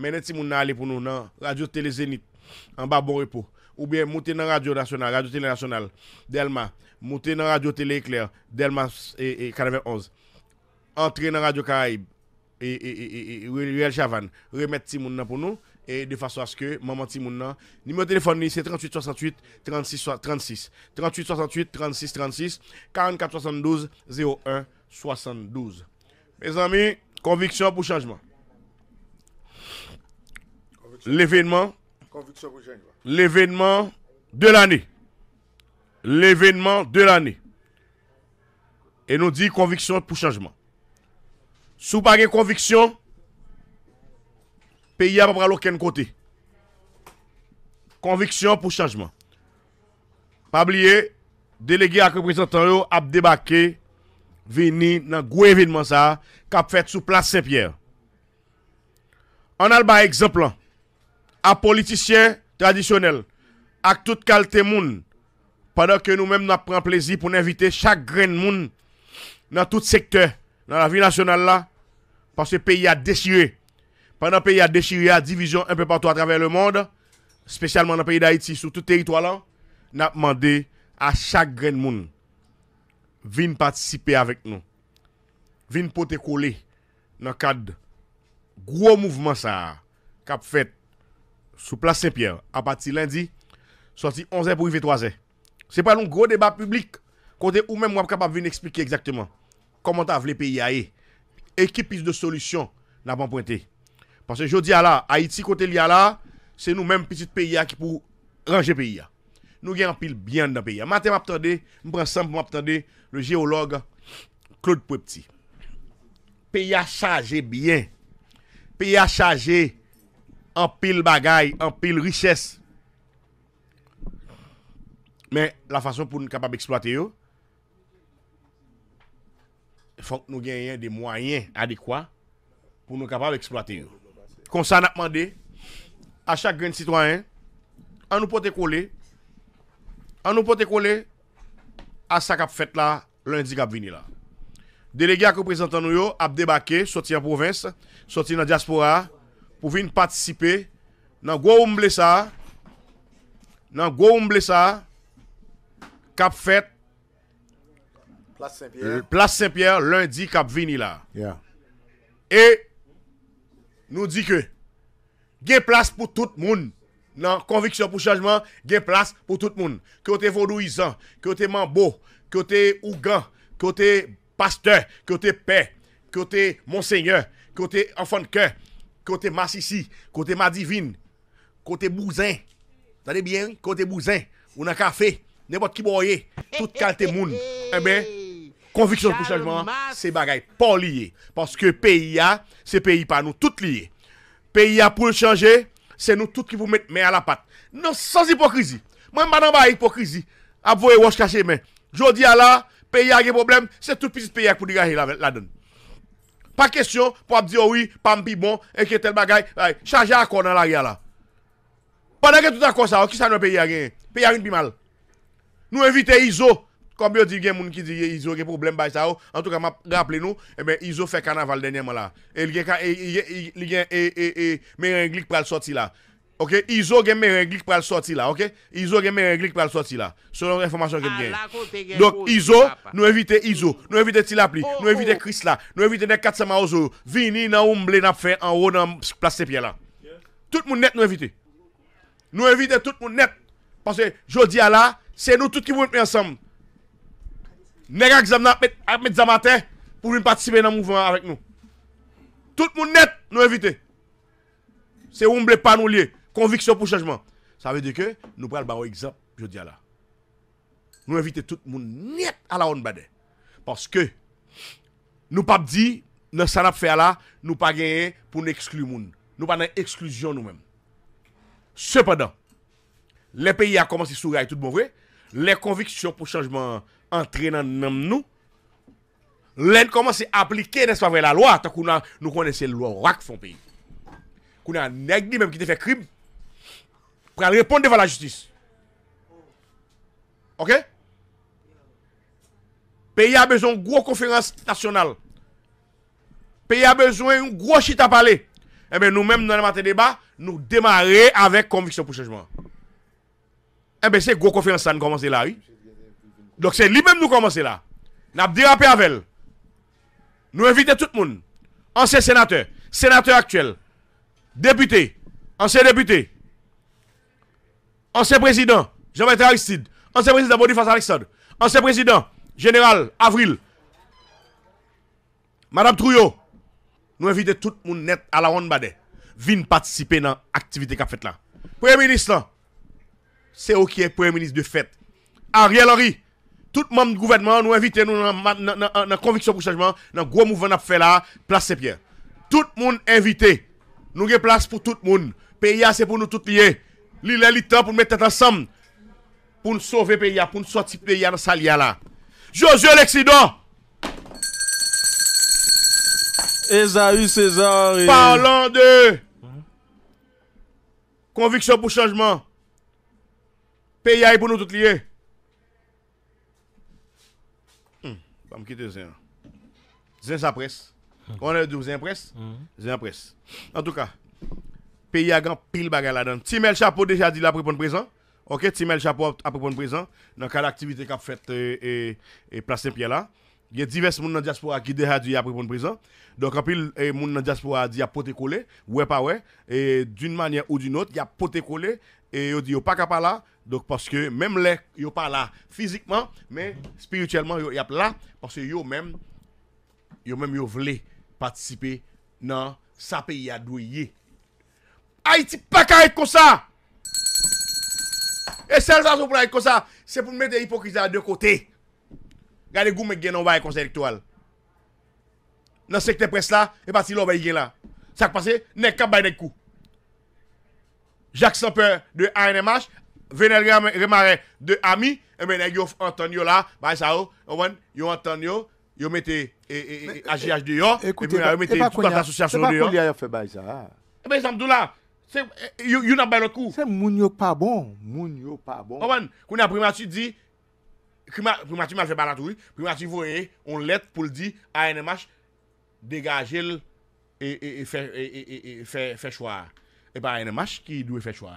Maintenant, si vous allez pour nous dans Radio Télé Zénith, en bas bon repos, ou bien monter dans Radio Nationale, Radio Télé Nationale, Delma, monter dans Radio Télé Éclair, Delma et, et 91, Entrez dans Radio Caraïbe et, Ruel Chavan, remettre Timoun pour nous. Et de façon à ce que maman Timoun, numéro de téléphone, c'est 38 68 36 36. 38 68 36 36 44 72 01 72. Mes amis, conviction pour changement l'événement, l'événement de l'année. L'événement de l'année. Et nous dit conviction pour changement. Sous pas conviction, pays n'a pas aucun côté. Conviction pour changement. Pas oublier, délégué à représentant a débarqué, venir dans gros événement ça, a fait sous place Saint-Pierre. On a le exemple à politiciens traditionnels, à toute qualité monde, pendant que nous-mêmes nous prenons plaisir pour inviter chaque grain de monde dans tout secteur, dans la vie nationale là, parce que le pays a déchiré. Pendant le pays a déchiré, à division un peu partout à travers le monde, spécialement dans le pays d'Haïti, sur tout territoire là, nous avons demandé à chaque grain de monde, participer avec nous, viens poter coller dans le cadre gros mouvement ça, cap fait sous place Saint-Pierre à partir lundi, sorti 11h pour arriver 3h. C'est pas un gros débat public côté ou même moi capable venir expliquer exactement comment t'as le pays et qui piste de solution n'a pas pointé. Parce que je dis à la Haïti côté lié là, c'est nous-mêmes petit pays qui pour ranger pays Nous gagnons pile bien dans le pays. Matin m'attendais, me prends ensemble le géologue Claude Petit. Pays a chargé bien. Pays a chargé Anpil bagay, anpil riches Men la fason pou nou kapab eksploate yo Fonk nou genyen de mwayen adekwa Pou nou kapab eksploate yo Konsan ap mande A chak gren sitwanyen An nou pote kole An nou pote kole A sa kap fet la lundi kap vini la Delegyak ou prezentan nou yo Abdebake, soti an provins Soti nan diaspora Soti nan diaspora pou vin patisipe nan Goua Omblesa, nan Goua Omblesa, kap fet, Plas Saint-Pierre, lundi kap vini la. E, nou di ke, gen plas pou tout moun, nan Konviksya pou Chajman, gen plas pou tout moun. Kote Vodouizan, kote Mambo, kote Ougan, kote Pasteur, kote Pe, kote Monseigneur, kote Anfankeur, côté Massissi, côté ma divine, côté Bouzin. Vous allez bien, côté Bouzin, on a café, n'importe qui boyer, toute qualité monde. Eh bien, conviction pour changement, c'est bagaille pas lié. Parce que pays a, c'est pays pas nous, tout lié. Pays a pour changer, c'est nous tous qui vous mettons main à la patte. Non, sans hypocrisie. Moi, je pas pas hypocrisie. Vous caché, mais. Je dis à la, pays a des problèmes, c'est tout petit pays qui pour dégager la donne. Pa kesyon, pou ap di owi, pa mpi bon, enke tel bagay, chanje akon nan la ria la. Panan gen tout akon sa ou, ki sa nou pe yari? Pe yari mpi mal. Nou evite Izo. Kambi yo di gen moun ki di gen Izo gen problem bay sa ou, an tou ka ma graple nou, ebe Izo fe kanaval denye mwen la. E li gen, e, e, e, e, me en glik pral soti la. OK, Iso gen pour la sortie là, OK? Iso gen pour la sortie là. Selon l'information que j'ai. Ah, Donc Iso, nous éviter Iso, nous éviter Tilapli, oh, nous éviter oh. Chris là, nous éviter les 400 maozo, vini n'a nous n'a fait en haut dans place de pierre là. Tout le monde net nous éviter. Nous éviter tout le monde net parce que dis à là, c'est nous tous qui voulons être ensemble. Nèg exam n'a mettre matin pour participer dans mouvement avec nous. Tout le monde net nous éviter. C'est umble pas nous lier. Conviction pour changement. Ça veut dire que nous prenons un exemple, je dis là. Nous invitons tout le monde net à la honte Parce que nous pas dit, dans faire pas faire là, nous pas gagner pour nous exclure Nous Nous pas exclusion nous-mêmes. Cependant, les pays a commencé à sourire tout le monde. Les convictions pour changement entraînent dans nous. ont commence à appliquer, nest la loi, nous connaissons la loi, rac son pays. Qu'on a un même qui te fait crime pour répondre devant la justice. OK Pays a besoin d'une grosse conférence nationale. Pays a besoin d'une grosse chita à parler. Eh bien, nous-mêmes, dans le matin débat, nous démarrer avec conviction pour changement. Eh bien, c'est grosse conférence ça nous commence là, Donc, c'est lui-même nous commencer là. Nous avons dit à elle. Nous invitons tout le monde. Ancien sénateur, sénateur actuel, député, ancien député, Anse prezident, Jean-Maître Aristide. Anse prezident, Abodi Fassarek Sade. Anse prezident, General Avril. Madame Trouillot. Nou invite tout moun net ala ouan bade. Vin patisipe nan aktivite kap fet lan. Pre-ministre lan. Se ok pre-ministre de fet. Ariel Henry. Tout moun gouvernement nou invite nan konviksyon pou sajman. Nan gwo mouvan ap fe la. Plas sepien. Tout moun invite. Nou ge plas pou tout moun. P.I.A. se pou nou tout liye. Li lè li tan pou mèt tèt ansam Pou nou sove pe ya Pou nou soti pe ya nan sal ya la Josye l'eksidon Ezaü Sezari Palan de Konviksyon pou chanjman Pe ya yi pou nou tout liye hmm, Pan mkite zin Zin sa pres Konè di wou zin pres hmm. Zin pres An tou ka pays a grand pile bagarre là-dedans. Timel Chapeau déjà dit la pour répondre présent. OK, Timel Chapeau a répondre présent dans quelle activité qu'a fait euh, et, et Place Saint-Pierre là. Il y a diverses personnes dans la diaspora qui déjà dit à répondre présent. Donc, en pile, les eh, gens dans la diaspora dit à poté coller, ouais, pas ouais, et d'une manière ou d'une autre, il y a poté coller, et ils dit, pas capable là. Donc, parce que même les, ils sont pas là physiquement, mais spirituellement, ils a là, parce que yo même, yo même, yo voulu participer dans sa pays à douiller. Haïti pas qu'à être comme ça. Et celle là pour être comme ça, c'est pour mettre l'hypocrisie à deux côtés. Regardez goumé qui dans le conseil électoral. Dans le secteur presse là, et parti l'on va y là. Ça qui passe, n'est qu'à bailler des coups. Jacques Samper de ANMH, Venel Remaret de AMI, et bien, y a entendu là, bah ça, ils ont entendu, ils ont mis AGH et puis ils ont mis toute l'association de C'est Mais oh. fait bah, ça me dit là, Eh, Se moun yo pa bon Moun yo pa bon Koun ya primati di Primati man fe banatou Primati voye, on let pou di Ayanemash degaje E fe e, e, e, chwa E pa Ayanemash ki dwe fe chwa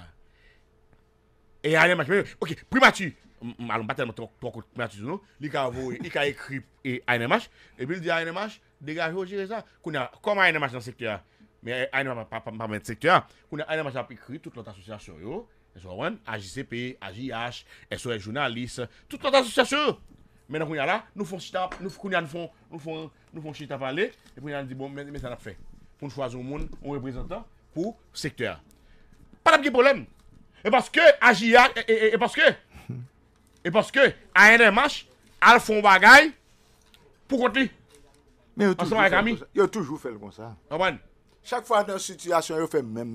E Ayanemash Ok, primati Malon batel mwen toko primati zouno Li ka voye, li ka ekri Ayanemash E bil di Ayanemash degaje Koun ya, kom Ayanemash nan sekyo a Mwen ane wap ap ekri tout lot asosyasyon yo. E so wenn, AJCP, AJH, SOS Jounalist, tout lot asosyasyon yo. Mwen ane wap la, nou fon chita, nou fon chita vali. Mwen ane di bon, mwen san ap fe. Mwen chwa zoun moun, mwen reprezentan pou sektoryon. Pan ap ge bolem. E baske AJH, e baske, e baske, ane wap ap al fon bagay pou konti. Mwen ane wap ap ekami. Yo toujou fèl kon sa. Wenn. Chaque fois dans une situation, il fait même